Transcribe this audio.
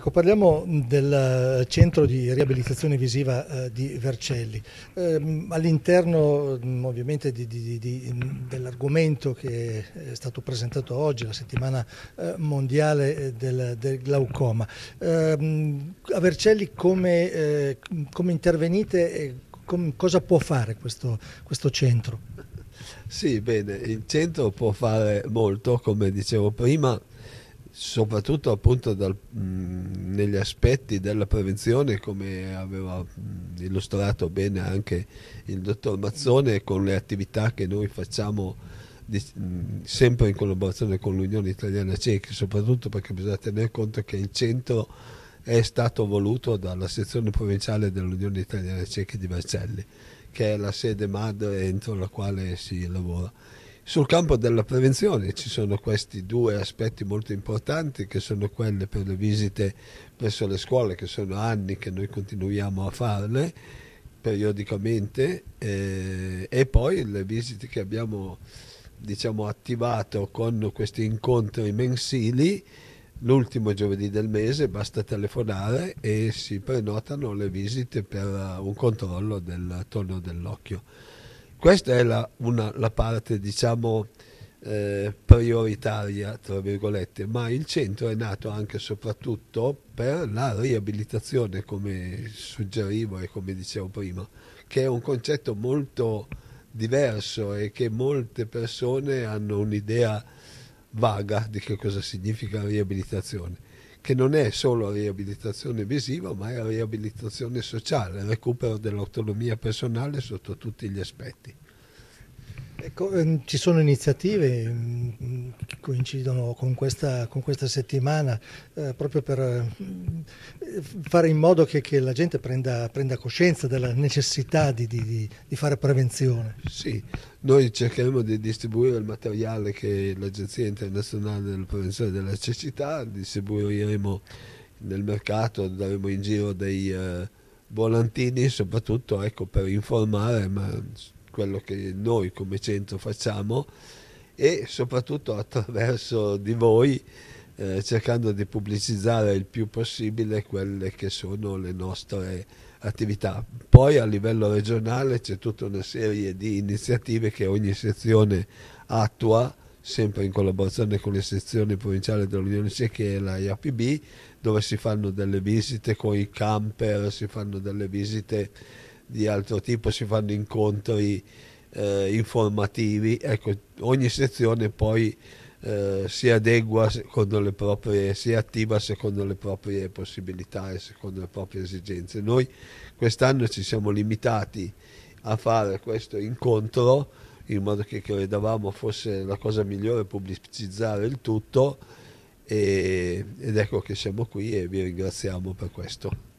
Ecco, parliamo del eh, centro di riabilitazione visiva eh, di Vercelli. Eh, all'interno mm, ovviamente mm, dell'argomento che è stato presentato oggi, la settimana eh, mondiale eh, del, del glaucoma, ehm, a Vercelli come, eh, come intervenite e com, cosa può fare questo, questo centro? Sì, bene, il centro può fare molto, come dicevo prima, soprattutto appunto dal, mh, negli aspetti della prevenzione come aveva mh, illustrato bene anche il dottor Mazzone con le attività che noi facciamo di, mh, sempre in collaborazione con l'Unione Italiana Ciechi soprattutto perché bisogna tenere conto che il centro è stato voluto dalla sezione provinciale dell'Unione Italiana Ciechi di Marcelli che è la sede madre entro la quale si lavora sul campo della prevenzione ci sono questi due aspetti molto importanti che sono quelle per le visite presso le scuole, che sono anni che noi continuiamo a farle periodicamente, eh, e poi le visite che abbiamo diciamo, attivato con questi incontri mensili l'ultimo giovedì del mese basta telefonare e si prenotano le visite per un controllo del tono dell'occhio. Questa è la, una, la parte, diciamo, eh, prioritaria, tra virgolette, ma il centro è nato anche e soprattutto per la riabilitazione, come suggerivo e come dicevo prima, che è un concetto molto diverso e che molte persone hanno un'idea vaga di che cosa significa riabilitazione che non è solo riabilitazione visiva, ma è riabilitazione sociale, recupero dell'autonomia personale sotto tutti gli aspetti. Ecco, ehm, ci sono iniziative mm, che coincidono con questa, con questa settimana eh, proprio per mm, fare in modo che, che la gente prenda, prenda, coscienza della necessità di, di, di, fare prevenzione. Sì, noi cercheremo di distribuire il materiale che l'Agenzia Internazionale della Prevenzione della Cecità distribuiremo nel mercato, daremo in giro dei eh, volantini soprattutto ecco, per informare. Ma, quello che noi come centro facciamo e soprattutto attraverso di voi eh, cercando di pubblicizzare il più possibile quelle che sono le nostre attività. Poi a livello regionale c'è tutta una serie di iniziative che ogni sezione attua sempre in collaborazione con le sezioni provinciali dell'Unione Ceca e la IAPB, dove si fanno delle visite con i camper, si fanno delle visite di altro tipo, si fanno incontri eh, informativi, ecco, ogni sezione poi eh, si adegua secondo le proprie, si attiva secondo le proprie possibilità e secondo le proprie esigenze. Noi quest'anno ci siamo limitati a fare questo incontro in modo che credevamo fosse la cosa migliore pubblicizzare il tutto e, ed ecco che siamo qui e vi ringraziamo per questo.